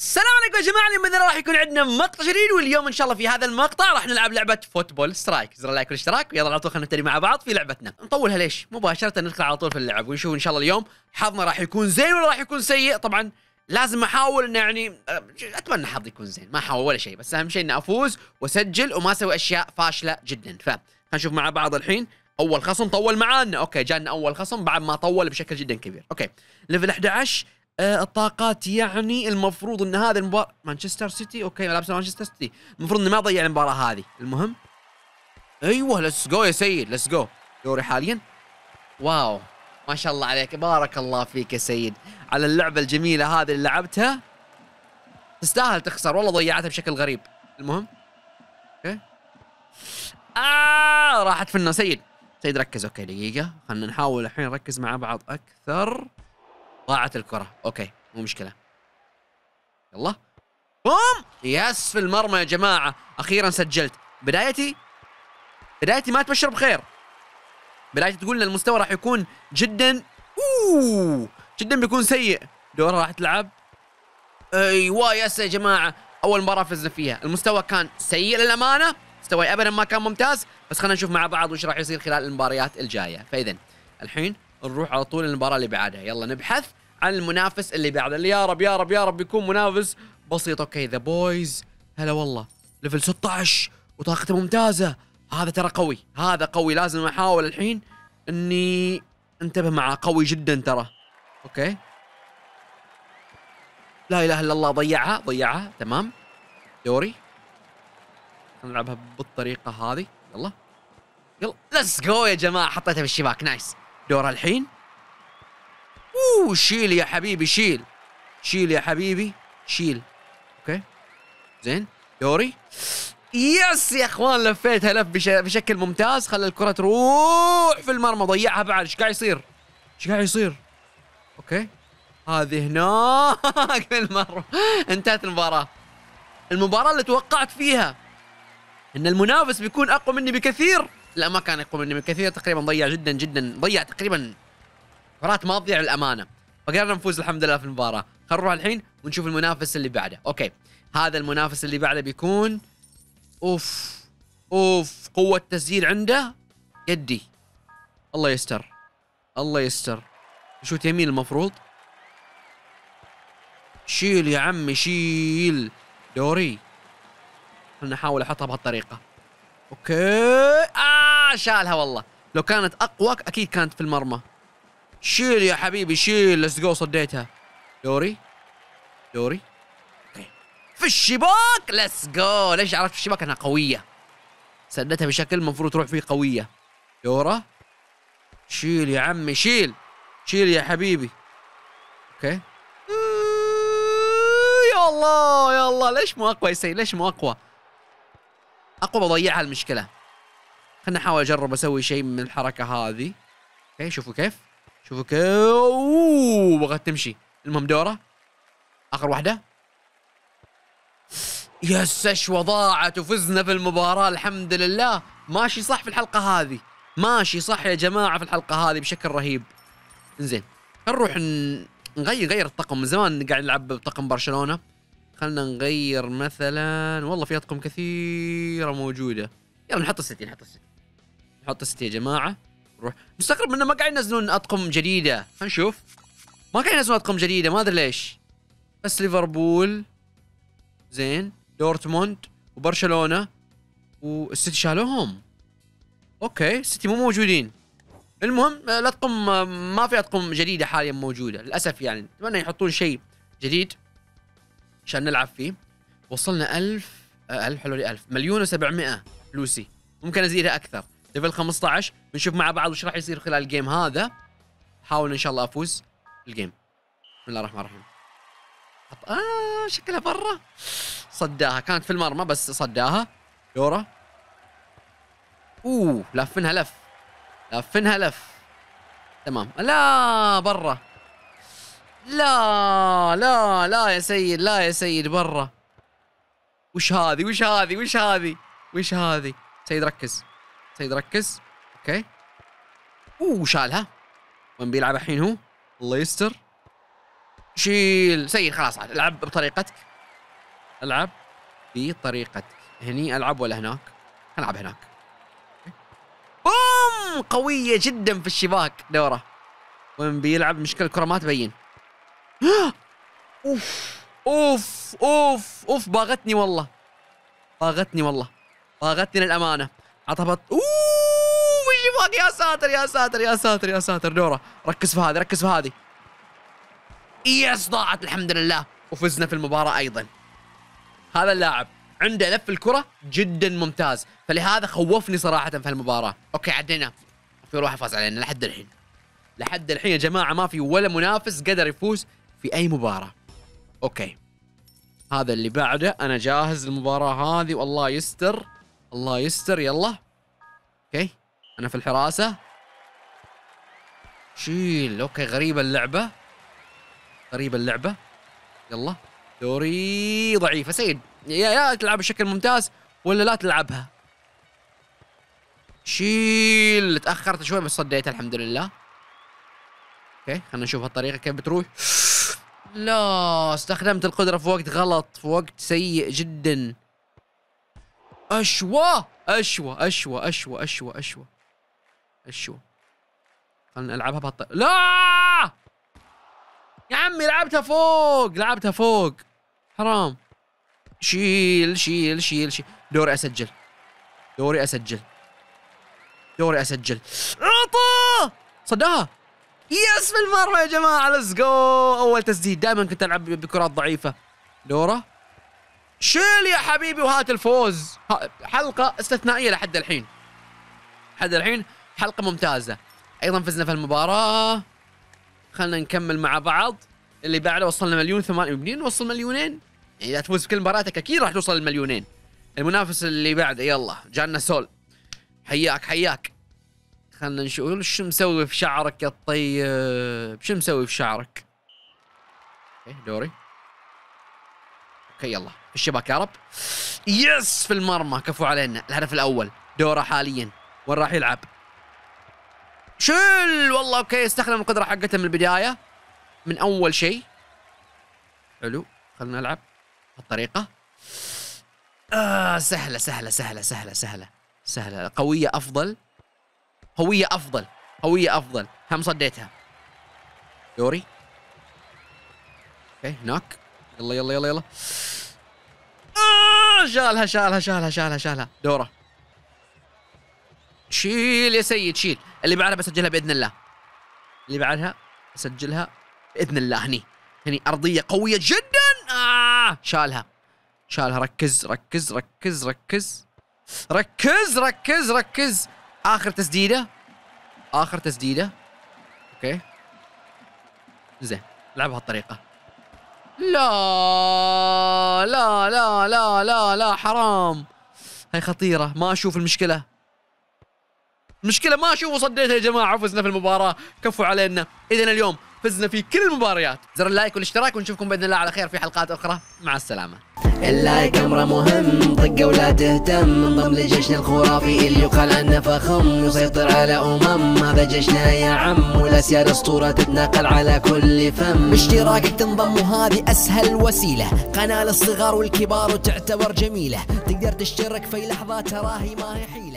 السلام عليكم يا جماعه اليوم راح يكون عندنا مقطع جديد واليوم ان شاء الله في هذا المقطع راح نلعب لعبه فوتبول سترايك زر اللايك والاشتراك ويلا على طول خلينا نبتدي مع بعض في لعبتنا نطولها ليش مباشره ندخل على طول في اللعب ونشوف ان شاء الله اليوم حظنا راح يكون زين ولا راح يكون سيء طبعا لازم احاول انه يعني اتمنى حظي يكون زين ما احاول ولا شيء بس اهم شيء اني افوز واسجل وما اسوي اشياء فاشله جدا ف نشوف مع بعض الحين اول خصم طول معانا اوكي جانا اول خصم بعد ما طول بشكل جدا كبير اوكي ليفل 11 آه، الطاقات يعني المفروض ان هذا المباراه مانشستر سيتي اوكي ملابس مانشستر سيتي المفروض انه ما اضيع المباراه هذه المهم ايوه ليتس جو يا سيد ليتس جو دوري حاليا واو ما شاء الله عليك بارك الله فيك يا سيد على اللعبه الجميله هذه اللي لعبتها تستاهل تخسر والله ضيعتها بشكل غريب المهم اوكي آه راحت فينا سيد سيد ركز اوكي دقيقه خلينا نحاول الحين نركز مع بعض اكثر ضاعت الكرة اوكي مو مشكلة يلا بوم يس في المرمى يا جماعة اخيرا سجلت بدايتي بدايتي ما تبشر بخير بدايتي تقول ان المستوى راح يكون جدا اوه جدا بيكون سيء دورة راح تلعب ايوه يس يا جماعة اول مرة فزنا فيها المستوى كان سيء للامانة مستوى ابدا ما كان ممتاز بس خلينا نشوف مع بعض وش راح يصير خلال المباريات الجايه فاذا الحين نروح على طول المباراه اللي بعدها يلا نبحث عن المنافس اللي بعده اللي يا رب يا رب يا رب يكون منافس بسيط اوكي ذا بويز هلا والله ليفل 16 وطاقته ممتازه هذا ترى قوي هذا قوي لازم احاول الحين اني انتبه معاه قوي جدا ترى اوكي لا اله الا الله ضيعها ضيعها تمام دوري نلعبها بالطريقه هذه يلا يلا ليتس جو يا جماعه حطيتها بالشباك نايس دور الحين أوه شيل يا حبيبي شيل شيل يا حبيبي شيل أوكي زين دوري يس يا اخوان لفيتها لف بشكل ممتاز خلى الكره تروح في المرمى ضيعها بعد ايش قاعد يصير؟ ايش قاعد يصير؟ اوكي هذه هناك في المرمى انتهت المباراه المباراه اللي توقعت فيها ان المنافس بيكون اقوى مني بكثير لا ما كان اقوى مني بكثير تقريبا ضيع جدا جدا ضيع تقريبا مرات ما تضيع الامانه فقدرنا نفوز الحمد لله في المباراه خلينا نروح الحين ونشوف المنافس اللي بعده اوكي هذا المنافس اللي بعده بيكون اوف اوف قوه تسجيل عنده يدي الله يستر الله يستر شوت يمين المفروض شيل يا عمي شيل دوري خلنا احاول احطها بهالطريقه اوكي اه شالها والله لو كانت اقوى اكيد كانت في المرمى شيل يا حبيبي شيل ليتس جو صديتها دوري دوري في الشباك ليتس جو ليش عرفت في الشباك انها قويه سدتها بشكل المفروض تروح فيه قويه دورة شيل يا عمي شيل شيل يا حبيبي اوكي يا الله يا الله ليش مو اقوى يا سيد ليش مو اقوى اقوى بضيعها المشكله خلنا احاول اجرب اسوي شيء من الحركه هذه اوكي شوفوا كيف شوفوا اوه بغت تمشي المهم دوره اخر واحده يس شو ضاعت وفزنا في المباراه الحمد لله ماشي صح في الحلقه هذه ماشي صح يا جماعه في الحلقه هذه بشكل رهيب زين خلينا نروح نغير نغير الطقم من زمان قاعد نلعب بطقم برشلونه خلنا نغير مثلا والله في اطقم كثيره موجوده يلا نحط السيتي نحط السيتي نحط السيتي يا جماعه نروح مستغرب انه ما قاعد ينزلون اطقم جديده خلينا نشوف ما قاعد ينزلون اطقم جديده ما ادري ليش بس ليفربول زين دورتموند وبرشلونه والسيتي شالوهم اوكي السيتي مو موجودين المهم الاطقم ما في اطقم جديده حاليا موجوده للاسف يعني اتمنى يحطون شيء جديد عشان نلعب فيه وصلنا 1000 1000 حلو 1000 مليون و700 فلوسي ممكن ازيدها اكثر ليفل 15 بنشوف مع بعض وش راح يصير خلال الجيم هذا حاول ان شاء الله افوز الجيم بسم الله الرحمن الرحيم اه شكلها برا صداها كانت في المرمى بس صداها يورا اوه لافنها لف لافنها لف تمام لا برا لا لا لا يا سيد لا يا سيد برا وش هذه وش هذه وش هذه وش هذه سيد ركز خليه ركز اوكي اوه شالها وين بيلعب الحين هو؟ الله يستر شيل سيد خلاص عاد العب بطريقتك العب بطريقتك هني العب ولا هناك؟ العب هناك بوم قوية جدا في الشباك دوره وين بيلعب مشكلة الكرة ما تبين اوف اوف اوف اوف باغتني والله باغتني والله باغتني للأمانة عطبط اوه وش يبغاك يا ساتر يا ساتر يا ساتر يا ساتر نوره ركز في هذه ركز في هذه يس ضاعت الحمد لله وفزنا في المباراه ايضا هذا اللاعب عنده لف الكرة جدا ممتاز فلهذا خوفني صراحة في المباراة اوكي عدينا في روحه فاز علينا لحد الحين لحد الحين يا جماعة ما في ولا منافس قدر يفوز في اي مباراة اوكي هذا اللي بعده انا جاهز للمباراة هذه والله يستر الله يستر يلا اوكي انا في الحراسه شيل اوكي غريبه اللعبه غريبه اللعبه يلا دوري ضعيف سيد يا يا تلعب بشكل ممتاز ولا لا تلعبها شيل تاخرت شوي بس صديت الحمد لله اوكي خلينا نشوف هالطريقه كيف بتروح لا استخدمت القدره في وقت غلط في وقت سيء جدا أشوى أشوى أشوى أشوى أشوى أشوى أشوى خلنا نلعبها بهالطريقة لا يا عمي لعبتها فوق لعبتها فوق حرام شيل شيل شيل شيل دوري أسجل دوري أسجل دوري أسجل عطا صدها يس في المرمى يا جماعة ليتس جو أول تسديد دائما كنت ألعب بكرات ضعيفة دوره شيل يا حبيبي وهات الفوز حلقة استثنائية لحد الحين لحد الحين حلقة ممتازة أيضا فزنا في المباراة خلنا نكمل مع بعض اللي بعده وصلنا مليون ثمانية مليون وصل مليونين يعني إذا تفوز بكل مباراتك أكيد راح توصل المليونين المنافس اللي بعده يلا جانا سول حياك حياك خلنا نشوف طيب؟ شو مسوي في شعرك يا الطيب شو مسوي في شعرك؟ دوري اوكي يلا في الشباك يا رب يس في المرمى كفو علينا الهدف الاول دوره حاليا وين راح يلعب شل والله اوكي استخدم القدره حقته من البدايه من اول شيء حلو خلنا نلعب بالطريقه آه سهلة سهلة سهلة سهلة سهلة سهلة قوية أفضل هوية أفضل هوية أفضل هم صديتها دوري اوكي هناك يلا يلا يلا يلا شالها شالها شالها شالها شالها دوره شيل يا سيد شيل اللي بعدها بسجلها باذن الله اللي بعدها بسجلها باذن الله هني هني ارضيه قويه جدا آه شالها شالها ركز ركز ركز ركز ركز ركز ركز اخر تسديده اخر تسديده اوكي زين لعبها الطريقه لا لا لا لا لا لا حرام هاي خطيرة ما أشوف المشكلة مشكله ما اشوفه صديته يا جماعه وفزنا في المباراه كفوا علينا اذا اليوم فزنا في كل المباريات زر اللايك والاشتراك ونشوفكم باذن الله على خير في حلقات اخرى مع السلامه اللايك امره مهم طقه ولا تهتم انضم لجيشنا الخرافي اللي يقال عنه فخم يسيطر على امم هذا جيشنا يا عم والاسيار اسطوره تتناقل على كل فم اشتراكك تنضم وهذه اسهل وسيله قناه للصغار والكبار وتعتبر جميله تقدر تشترك في لحظه تراهي ما هي حيله